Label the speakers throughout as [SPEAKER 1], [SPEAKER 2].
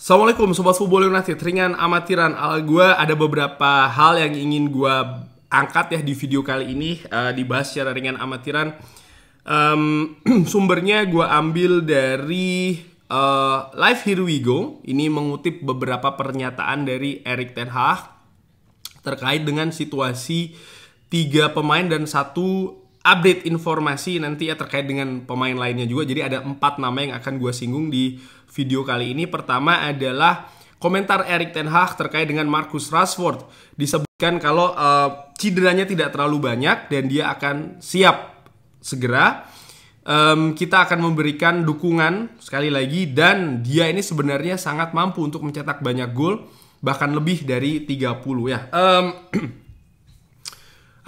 [SPEAKER 1] Assalamualaikum Sobat Football United Ringan amatiran al eh, gue ada beberapa hal yang ingin gue angkat ya di video kali ini uh, Dibahas secara ringan amatiran um, Sumbernya gue ambil dari uh, Live Here We Go Ini mengutip beberapa pernyataan dari Eric Ten Hag Terkait dengan situasi tiga pemain dan satu update informasi nanti ya terkait dengan pemain lainnya juga. Jadi ada empat nama yang akan gue singgung di video kali ini. Pertama adalah komentar Erik Ten Hag terkait dengan Marcus Rashford. Disebutkan kalau uh, cederanya tidak terlalu banyak dan dia akan siap segera. Um, kita akan memberikan dukungan sekali lagi dan dia ini sebenarnya sangat mampu untuk mencetak banyak gol bahkan lebih dari 30 ya. Um,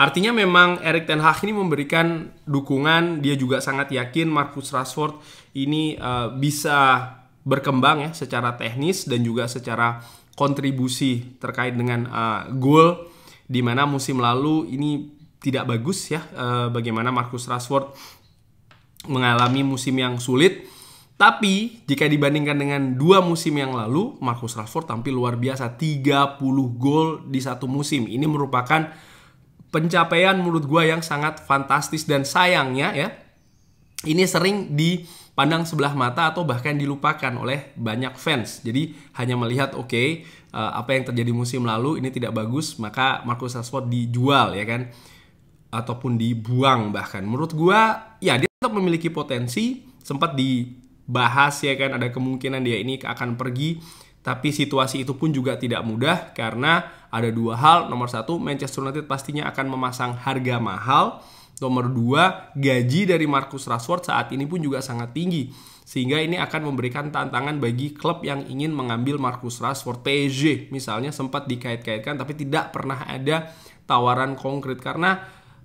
[SPEAKER 1] Artinya memang Erik Ten Hag ini memberikan dukungan, dia juga sangat yakin Marcus Rashford ini uh, bisa berkembang ya secara teknis dan juga secara kontribusi terkait dengan uh, gol di mana musim lalu ini tidak bagus ya uh, bagaimana Marcus Rashford mengalami musim yang sulit. Tapi jika dibandingkan dengan dua musim yang lalu, Marcus Rashford tampil luar biasa 30 gol di satu musim. Ini merupakan pencapaian menurut gue yang sangat fantastis dan sayangnya ya ini sering dipandang sebelah mata atau bahkan dilupakan oleh banyak fans. Jadi hanya melihat oke okay, eh, apa yang terjadi musim lalu ini tidak bagus maka Marcus Rashford dijual ya kan ataupun dibuang bahkan. Menurut gue ya dia tetap memiliki potensi sempat dibahas ya kan ada kemungkinan dia ini akan pergi tapi situasi itu pun juga tidak mudah karena ada dua hal. Nomor satu, Manchester United pastinya akan memasang harga mahal. Nomor dua, gaji dari Marcus Rashford saat ini pun juga sangat tinggi. Sehingga ini akan memberikan tantangan bagi klub yang ingin mengambil Marcus Rashford. PSG misalnya sempat dikait-kaitkan tapi tidak pernah ada tawaran konkret. Karena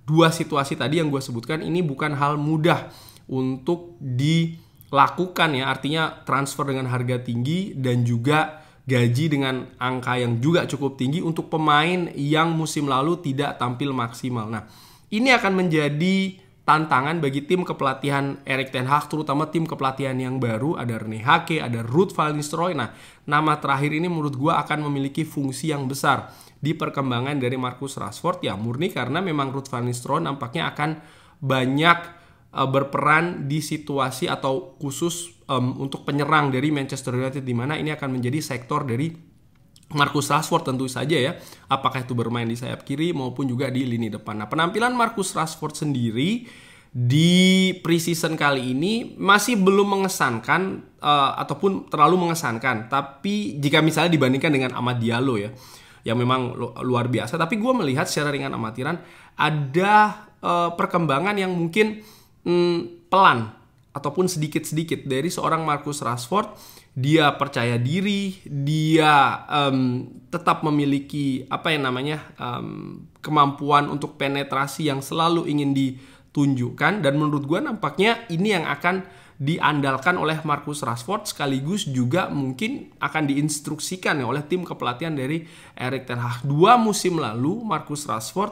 [SPEAKER 1] dua situasi tadi yang gue sebutkan ini bukan hal mudah untuk di lakukan ya artinya transfer dengan harga tinggi dan juga gaji dengan angka yang juga cukup tinggi untuk pemain yang musim lalu tidak tampil maksimal. Nah, ini akan menjadi tantangan bagi tim kepelatihan Erik ten Hag terutama tim kepelatihan yang baru ada Rene Hake, ada Ruud van Nistelrooy. Nah, nama terakhir ini menurut gua akan memiliki fungsi yang besar di perkembangan dari Marcus Rashford ya murni karena memang Ruud van Nistelrooy nampaknya akan banyak Eh, berperan di situasi atau khusus um, untuk penyerang dari Manchester United di mana ini akan menjadi sektor dari Marcus Rashford tentu saja ya, apakah itu bermain di sayap kiri maupun juga di lini depan. Nah, penampilan Marcus Rashford sendiri di preseason kali ini masih belum mengesankan uh, ataupun terlalu mengesankan. Tapi jika misalnya dibandingkan dengan Ahmad Diallo ya, yang memang luar biasa. Tapi gue melihat secara ringan amatiran ada uh, perkembangan yang mungkin hmm, pelan ataupun sedikit-sedikit dari seorang Marcus Rashford dia percaya diri dia um, tetap memiliki apa yang namanya um, kemampuan untuk penetrasi yang selalu ingin ditunjukkan dan menurut gue nampaknya ini yang akan diandalkan oleh Marcus Rashford sekaligus juga mungkin akan diinstruksikan ya oleh tim kepelatihan dari Erik Ten Hag. Dua musim lalu Marcus Rashford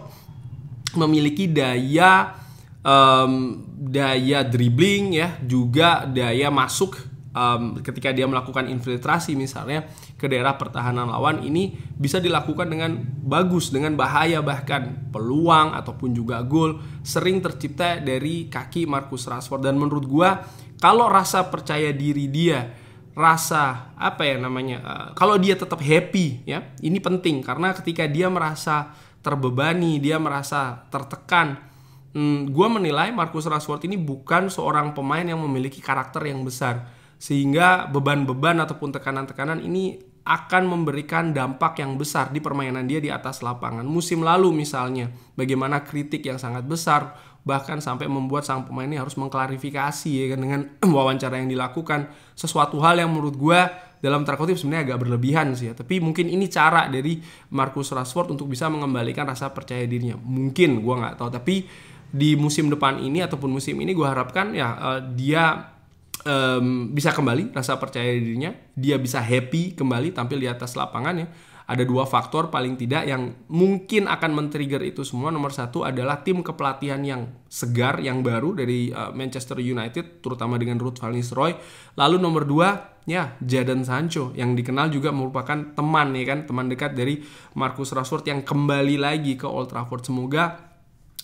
[SPEAKER 1] memiliki daya um, daya dribbling ya, juga daya masuk um, ketika dia melakukan infiltrasi misalnya ke daerah pertahanan lawan ini bisa dilakukan dengan bagus dengan bahaya bahkan peluang ataupun juga gol sering tercipta dari kaki Marcus Rashford dan menurut gua kalau rasa percaya diri dia rasa apa ya namanya uh, kalau dia tetap happy ya ini penting karena ketika dia merasa terbebani dia merasa tertekan hmm, gue menilai Marcus Rashford ini bukan seorang pemain yang memiliki karakter yang besar sehingga beban-beban ataupun tekanan-tekanan ini akan memberikan dampak yang besar di permainan dia di atas lapangan. Musim lalu misalnya, bagaimana kritik yang sangat besar bahkan sampai membuat sang pemain ini harus mengklarifikasi ya kan dengan wawancara yang dilakukan sesuatu hal yang menurut gue dalam terkutip sebenarnya agak berlebihan sih ya. Tapi mungkin ini cara dari Marcus Rashford untuk bisa mengembalikan rasa percaya dirinya. Mungkin gue nggak tahu tapi di musim depan ini ataupun musim ini gue harapkan ya uh, dia um, bisa kembali rasa percaya dirinya, dia bisa happy kembali tampil di atas lapangan ya. Ada dua faktor paling tidak yang mungkin akan men-trigger itu semua. Nomor satu adalah tim kepelatihan yang segar, yang baru dari uh, Manchester United, terutama dengan Ruth van Nistelrooy. Lalu nomor dua, ya Jadon Sancho yang dikenal juga merupakan teman ya kan, teman dekat dari Marcus Rashford yang kembali lagi ke Old Trafford. Semoga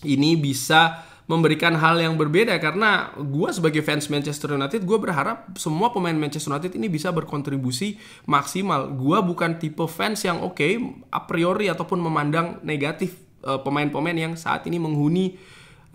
[SPEAKER 1] ini bisa memberikan hal yang berbeda karena gue sebagai fans Manchester United gue berharap semua pemain Manchester United ini bisa berkontribusi maksimal gue bukan tipe fans yang oke okay, a priori ataupun memandang negatif eh, pemain-pemain uh, yang saat ini menghuni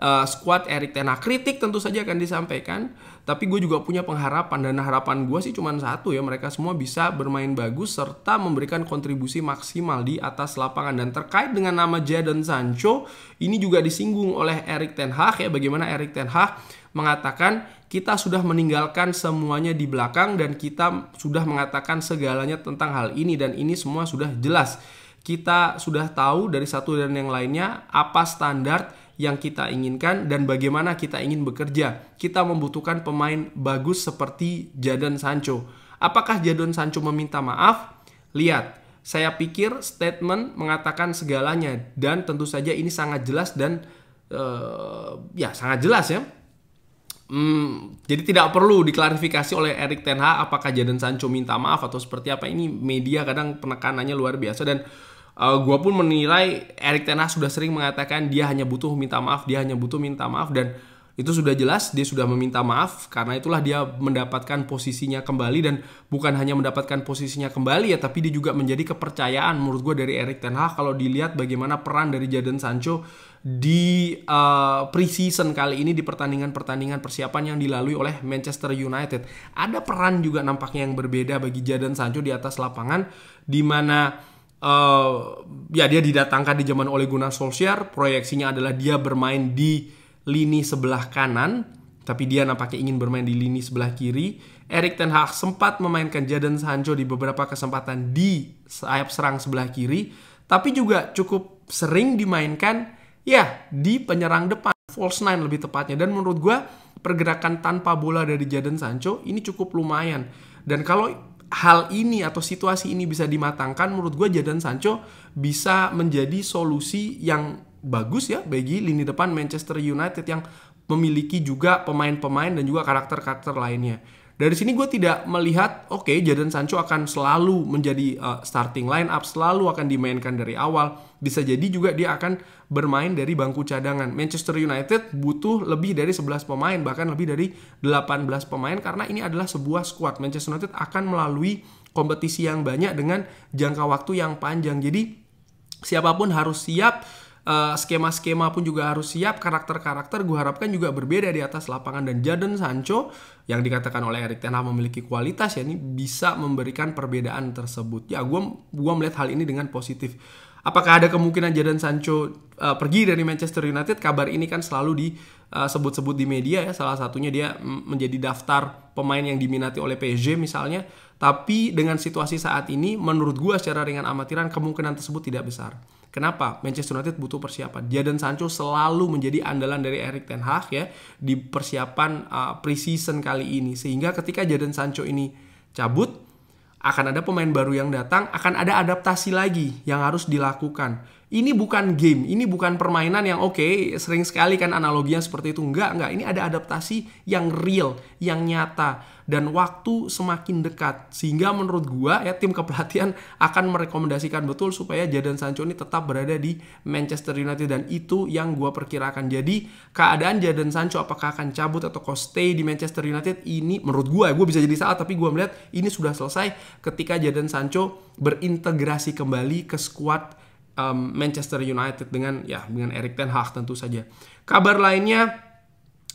[SPEAKER 1] uh, squad Erik Ten Kritik tentu saja akan disampaikan, tapi gue juga punya pengharapan dan harapan gue sih cuma satu ya mereka semua bisa bermain bagus serta memberikan kontribusi maksimal di atas lapangan dan terkait dengan nama Jadon Sancho ini juga disinggung oleh Erik Ten Hag ya bagaimana Erik Ten Hag mengatakan kita sudah meninggalkan semuanya di belakang dan kita sudah mengatakan segalanya tentang hal ini dan ini semua sudah jelas. Kita sudah tahu dari satu dan yang lainnya apa standar yang kita inginkan dan bagaimana kita ingin bekerja. Kita membutuhkan pemain bagus seperti Jadon Sancho. Apakah Jadon Sancho meminta maaf? Lihat, saya pikir statement mengatakan segalanya dan tentu saja ini sangat jelas dan uh, ya sangat jelas ya. Hmm, jadi tidak perlu diklarifikasi oleh Erik Ten Hag apakah Jadon Sancho minta maaf atau seperti apa ini media kadang penekanannya luar biasa dan uh, eh, gue pun menilai Erik Ten Hag sudah sering mengatakan dia hanya butuh minta maaf, dia hanya butuh minta maaf dan itu sudah jelas dia sudah meminta maaf karena itulah dia mendapatkan posisinya kembali dan bukan hanya mendapatkan posisinya kembali ya tapi dia juga menjadi kepercayaan menurut gue dari Erik Ten Hag kalau dilihat bagaimana peran dari Jadon Sancho di uh, preseason kali ini di pertandingan-pertandingan persiapan yang dilalui oleh Manchester United ada peran juga nampaknya yang berbeda bagi Jadon Sancho di atas lapangan di mana Eh, ya dia didatangkan di zaman Ole Gunnar Solskjaer proyeksinya adalah dia bermain di lini sebelah kanan tapi dia nampaknya ingin bermain di lini sebelah kiri Erik Ten Hag sempat memainkan Jadon Sancho di beberapa kesempatan di sayap serang sebelah kiri tapi juga cukup sering dimainkan ya di penyerang depan false nine lebih tepatnya dan menurut gue pergerakan tanpa bola dari Jadon Sancho ini cukup lumayan dan kalau hal ini atau situasi ini bisa dimatangkan, menurut gue Jadon Sancho bisa menjadi solusi yang bagus ya bagi lini depan Manchester United yang memiliki juga pemain-pemain dan juga karakter-karakter lainnya. Dari sini gue tidak melihat oke okay, Jadon Sancho akan selalu menjadi uh, starting line up, selalu akan dimainkan dari awal. Bisa jadi juga dia akan bermain dari bangku cadangan. Manchester United butuh lebih dari 11 pemain, bahkan lebih dari 18 pemain karena ini adalah sebuah squad. Manchester United akan melalui kompetisi yang banyak dengan jangka waktu yang panjang. Jadi siapapun harus siap Eh, skema-skema pun juga harus siap karakter-karakter gue harapkan juga berbeda di atas lapangan dan Jadon Sancho yang dikatakan oleh Erik Ten Hag memiliki kualitas ya ini bisa memberikan perbedaan tersebut ya gue gua melihat hal ini dengan positif apakah ada kemungkinan Jadon Sancho uh, pergi dari Manchester United kabar ini kan selalu di eh, sebut-sebut di media ya salah satunya dia menjadi daftar pemain yang diminati oleh PSG misalnya tapi dengan situasi saat ini menurut gua secara ringan amatiran kemungkinan tersebut tidak besar Kenapa? Manchester United butuh persiapan. Jadon Sancho selalu menjadi andalan dari Erik Ten Hag ya di persiapan uh, season kali ini. Sehingga ketika Jadon Sancho ini cabut, akan ada pemain baru yang datang, akan ada adaptasi lagi yang harus dilakukan ini bukan game, ini bukan permainan yang oke, okay, sering sekali kan analoginya seperti itu. Enggak, enggak. Ini ada adaptasi yang real, yang nyata. Dan waktu semakin dekat. Sehingga menurut gua ya tim kepelatihan akan merekomendasikan betul supaya Jadon Sancho ini tetap berada di Manchester United. Dan itu yang gua perkirakan. Jadi keadaan Jadon Sancho apakah akan cabut atau kok stay di Manchester United ini menurut gua, gua bisa jadi salah tapi gua melihat ini sudah selesai ketika Jadon Sancho berintegrasi kembali ke skuad um, Manchester United dengan ya dengan Erik ten Hag tentu saja. Kabar lainnya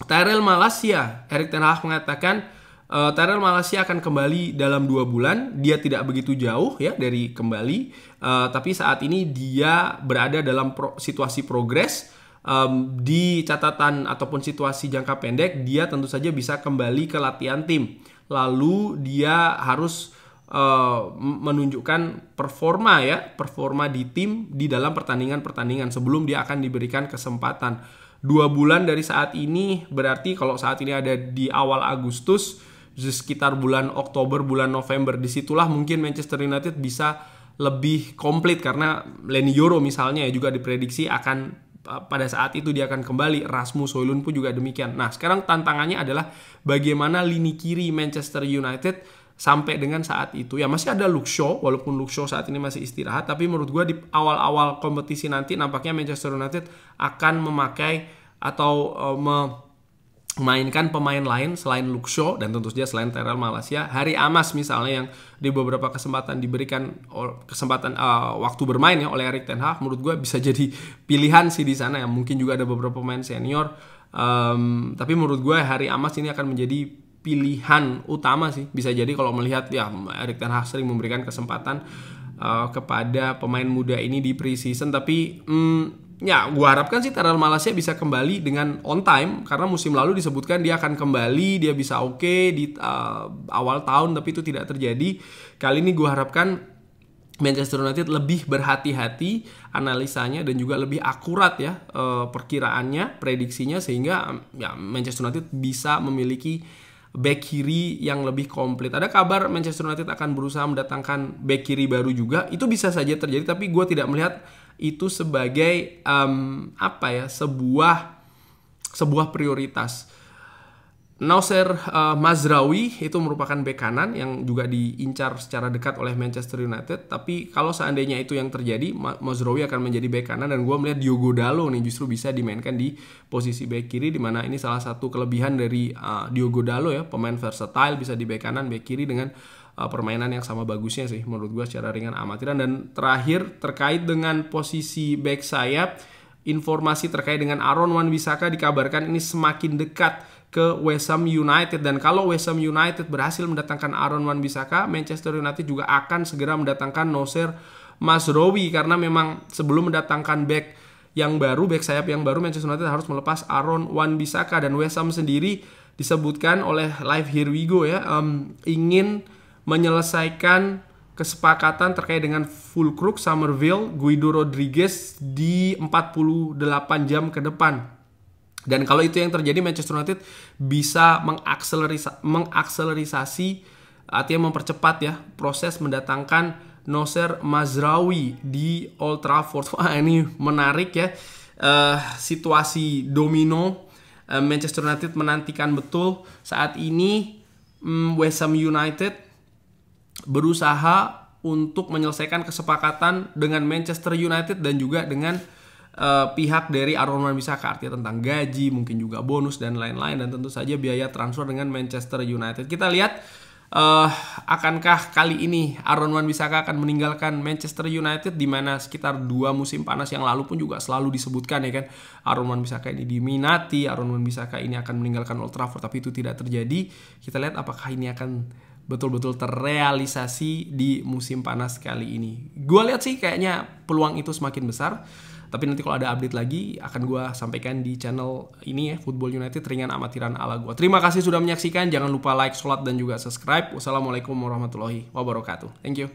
[SPEAKER 1] Tyrell Malaysia, Erik ten Hag mengatakan uh, Tyrell Malaysia akan kembali dalam dua bulan. Dia tidak begitu jauh ya dari kembali, uh, tapi saat ini dia berada dalam pro situasi progres. Um, di catatan ataupun situasi jangka pendek, dia tentu saja bisa kembali ke latihan tim. Lalu dia harus uh, menunjukkan performa ya, performa di tim di dalam pertandingan-pertandingan sebelum dia akan diberikan kesempatan. Dua bulan dari saat ini berarti kalau saat ini ada di awal Agustus sekitar bulan Oktober, bulan November disitulah mungkin Manchester United bisa lebih komplit karena Lenny Yoro misalnya ya juga diprediksi akan eh, pada saat itu dia akan kembali. Rasmus Soilun pun juga demikian. Nah, sekarang tantangannya adalah bagaimana lini kiri Manchester United sampai dengan saat itu ya masih ada Luxo walaupun Luxo saat ini masih istirahat tapi menurut gue di awal-awal kompetisi nanti nampaknya Manchester United akan memakai atau uh, memainkan pemain lain selain Luxo dan tentu saja selain Terrell Malaysia Hari Amas misalnya yang di beberapa kesempatan diberikan kesempatan uh, waktu bermain ya oleh Erik Ten Hag menurut gue bisa jadi pilihan sih di sana ya mungkin juga ada beberapa pemain senior um, tapi menurut gue Hari Amas ini akan menjadi pilihan utama sih. Bisa jadi kalau melihat ya Erik ten Hag sering memberikan kesempatan uh, kepada pemain muda ini di preseason tapi mm, ya gua harapkan sih Terrell Malasia bisa kembali dengan on time karena musim lalu disebutkan dia akan kembali, dia bisa oke okay di uh, awal tahun tapi itu tidak terjadi. Kali ini gua harapkan Manchester United lebih berhati-hati analisanya dan juga lebih akurat ya eh, perkiraannya, prediksinya sehingga ya Manchester United bisa memiliki back kiri yang lebih komplit. Ada kabar Manchester United akan berusaha mendatangkan back kiri baru juga. Itu bisa saja terjadi, tapi gue tidak melihat itu sebagai um, apa ya sebuah sebuah prioritas Nauser uh, eh, Mazraoui itu merupakan bek kanan yang juga diincar secara dekat oleh Manchester United. Tapi kalau seandainya itu yang terjadi, Mazraoui akan menjadi bek kanan dan gue melihat Diogo Dalo nih justru bisa dimainkan di posisi bek kiri, Dimana ini salah satu kelebihan dari uh, Diogo Dalo ya, pemain versatile bisa di bek kanan, bek kiri dengan uh, permainan yang sama bagusnya sih menurut gue secara ringan amatiran. Dan terakhir terkait dengan posisi bek sayap informasi terkait dengan Aaron Wan Bisaka dikabarkan ini semakin dekat ke West Ham United dan kalau West Ham United berhasil mendatangkan Aaron Wan Bisaka, Manchester United juga akan segera mendatangkan Noser Masrowi karena memang sebelum mendatangkan back yang baru, back sayap yang baru Manchester United harus melepas Aaron Wan Bisaka dan West Ham sendiri disebutkan oleh Live Here We Go ya um, ingin menyelesaikan kesepakatan terkait dengan Fulcrook, Somerville, Guido Rodriguez di 48 jam ke depan. Dan kalau itu yang terjadi Manchester United bisa mengakselerisa, mengakselerisasi, artinya mempercepat ya proses mendatangkan Noser Mazraoui di Old Trafford. Wah ini menarik ya uh, situasi domino uh, Manchester United menantikan betul saat ini um, West Ham United berusaha untuk menyelesaikan kesepakatan dengan Manchester United dan juga dengan uh, pihak dari Aaron Wan-Bissaka artinya tentang gaji, mungkin juga bonus dan lain-lain dan tentu saja biaya transfer dengan Manchester United. Kita lihat uh, akankah kali ini Aaron Wan-Bissaka akan meninggalkan Manchester United di mana sekitar dua musim panas yang lalu pun juga selalu disebutkan ya kan Aaron Wan-Bissaka ini diminati, Aaron Wan-Bissaka ini akan meninggalkan Old Trafford tapi itu tidak terjadi. Kita lihat apakah ini akan betul-betul terrealisasi di musim panas kali ini. Gua lihat sih kayaknya peluang itu semakin besar. Tapi nanti kalau ada update lagi akan gua sampaikan di channel ini ya Football United ringan amatiran ala gua. Terima kasih sudah menyaksikan. Jangan lupa like, sholat dan juga subscribe. Wassalamualaikum warahmatullahi wabarakatuh. Thank you.